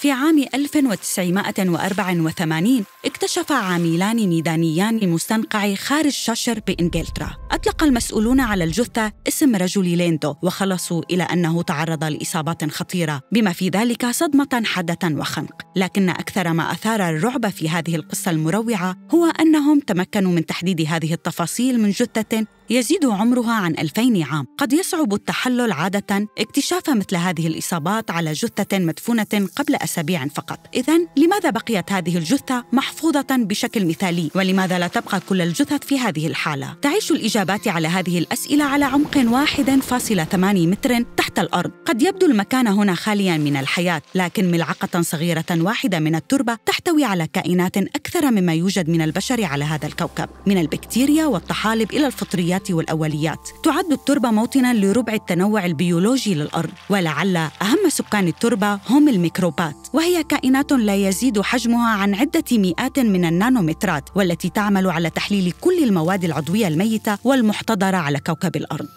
في عام 1984 اكتشف عاملان ميدانيان مستنقع خارج ششر بإنجلترا أطلق المسؤولون على الجثة اسم رجل ليندو وخلصوا إلى أنه تعرض لإصابات خطيرة بما في ذلك صدمة حادة وخنق لكن أكثر ما أثار الرعب في هذه القصة المروعة هو أنهم تمكنوا من تحديد هذه التفاصيل من جثة يزيد عمرها عن 2000 عام قد يصعب التحلل عادة اكتشاف مثل هذه الإصابات على جثة مدفونة قبل أسابيع فقط إذا لماذا بقيت هذه الجثة محفوظة بشكل مثالي ولماذا لا تبقى كل الجثث في هذه الحالة تعيش الإجابات على هذه الأسئلة على عمق 1.8 متر تحت الأرض قد يبدو المكان هنا خاليا من الحياة لكن ملعقة صغيرة واحدة من التربة تحتوي على كائنات أكثر مما يوجد من البشر على هذا الكوكب من البكتيريا والطحالب إلى الفطريات والأوليات تعد التربة موطنا لربع التنوع البيولوجي للأرض ولعل أهم سكان التربة هم الميكروبات وهي كائنات لا يزيد حجمها عن عدة مئات من النانومترات والتي تعمل على تحليل كل المواد العضوية الميتة والمحتضرة على كوكب الأرض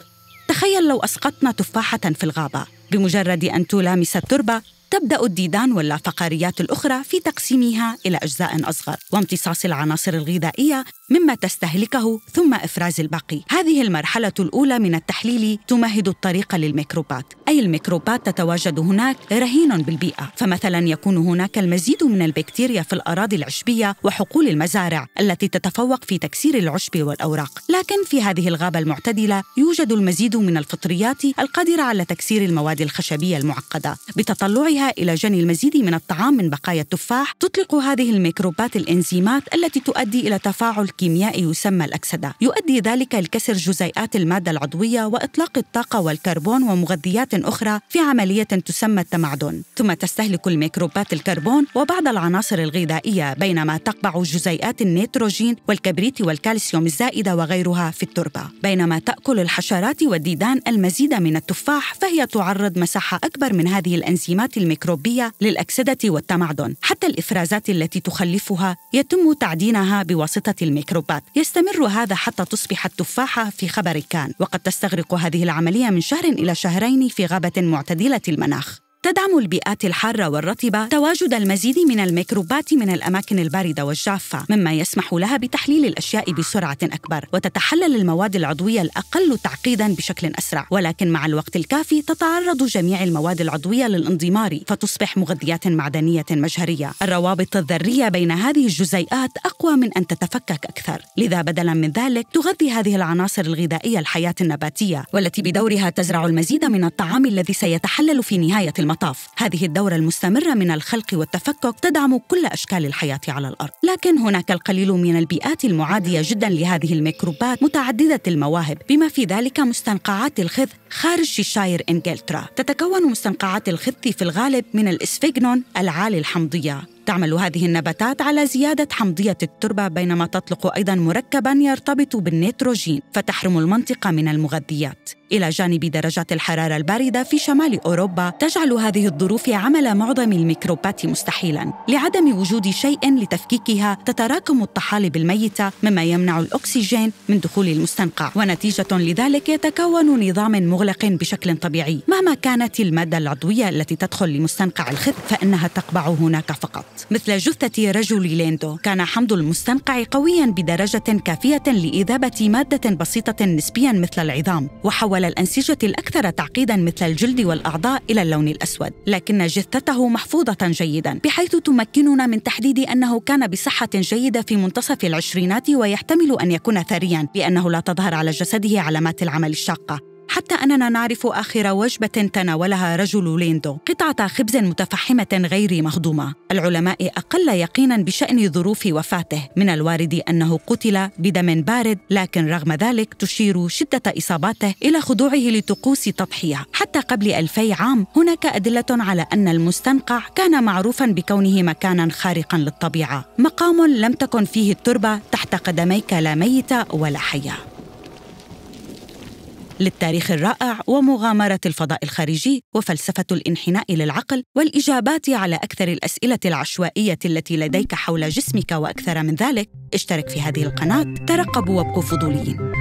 تخيل لو أسقطنا تفاحة في الغابة بمجرد أن تلامس التربة تبدأ الديدان واللافقاريات الأخرى في تقسيمها إلى أجزاء أصغر وامتصاص العناصر الغذائية مما تستهلكه ثم إفراز الباقي هذه المرحلة الأولى من التحليل تمهد الطريق للميكروبات أي الميكروبات تتواجد هناك رهين بالبيئة فمثلا يكون هناك المزيد من البكتيريا في الأراضي العشبية وحقول المزارع التي تتفوق في تكسير العشب والأوراق لكن في هذه الغابة المعتدلة يوجد المزيد من الفطريات القادرة على تكسير المواد الخشبية المعقدة بتطلعها إلى جني المزيد من الطعام من بقايا التفاح تطلق هذه الميكروبات الإنزيمات التي تؤدي إلى تفاعل كيميائي يسمى الأكسدة يؤدي ذلك لكسر جزيئات المادة العضوية وإطلاق الطاقة والكربون ومغذيات أخرى في عملية تسمى التمعدن ثم تستهلك الميكروبات الكربون وبعض العناصر الغذائية بينما تقبع جزيئات النيتروجين والكبريت والكالسيوم الزائدة وغيرها في التربة بينما تأكل الحشرات والديدان المزيد من التفاح فهي تعرض مساحة أكبر من هذه الأنزيمات الميكروبية الميكروبية للأكسدة والتمعدن حتى الإفرازات التي تخلفها يتم تعدينها بواسطة الميكروبات يستمر هذا حتى تصبح التفاحة في خبر كان وقد تستغرق هذه العملية من شهر إلى شهرين في غابة معتدلة المناخ تدعم البيئات الحارة والرطبة تواجد المزيد من الميكروبات من الأماكن الباردة والجافة مما يسمح لها بتحليل الأشياء بسرعة أكبر وتتحلل المواد العضوية الأقل تعقيدا بشكل أسرع ولكن مع الوقت الكافي تتعرض جميع المواد العضوية للانضمار فتصبح مغذيات معدنية مجهرية الروابط الذرية بين هذه الجزيئات أقوى من أن تتفكك أكثر لذا بدلا من ذلك تغذي هذه العناصر الغذائية الحياة النباتية والتي بدورها تزرع المزيد من الطعام الذي سيتحلل في نهاية المطاف المطاف هذه الدورة المستمرة من الخلق والتفكك تدعم كل أشكال الحياة على الأرض لكن هناك القليل من البيئات المعادية جدا لهذه الميكروبات متعددة المواهب بما في ذلك مستنقعات الخذ خارج شيشاير إنجلترا تتكون مستنقعات الخذ في الغالب من الإسفجنون العالي الحمضية تعمل هذه النباتات على زيادة حمضية التربة بينما تطلق أيضا مركبا يرتبط بالنيتروجين فتحرم المنطقة من المغذيات إلى جانب درجات الحرارة الباردة في شمال أوروبا تجعل هذه الظروف عمل معظم الميكروبات مستحيلا لعدم وجود شيء لتفكيكها تتراكم الطحالب الميتة مما يمنع الأكسجين من دخول المستنقع ونتيجة لذلك يتكون نظام مغلق بشكل طبيعي مهما كانت المادة العضوية التي تدخل لمستنقع الخف فإنها تقبع هناك فقط مثل جثة رجل ليندو كان حمض المستنقع قويا بدرجة كافية لإذابة مادة بسيطة نسبيا مثل العظام وحول الأنسجة الأكثر تعقيدا مثل الجلد والأعضاء إلى اللون الأسود لكن جثته محفوظة جيدا بحيث تمكننا من تحديد أنه كان بصحة جيدة في منتصف العشرينات ويحتمل أن يكون ثريا لأنه لا تظهر على جسده علامات العمل الشاقة حتى أننا نعرف آخر وجبة تناولها رجل ليندو قطعة خبز متفحمة غير مهضومة العلماء أقل يقينا بشأن ظروف وفاته من الوارد أنه قتل بدم بارد لكن رغم ذلك تشير شدة إصاباته إلى خضوعه لطقوس تضحية حتى قبل ألفي عام هناك أدلة على أن المستنقع كان معروفا بكونه مكانا خارقا للطبيعة مقام لم تكن فيه التربة تحت قدميك لا ميتة ولا حية للتاريخ الرائع ومغامرة الفضاء الخارجي وفلسفة الانحناء للعقل والإجابات على أكثر الأسئلة العشوائية التي لديك حول جسمك وأكثر من ذلك اشترك في هذه القناة ترقبوا وابقوا فضوليين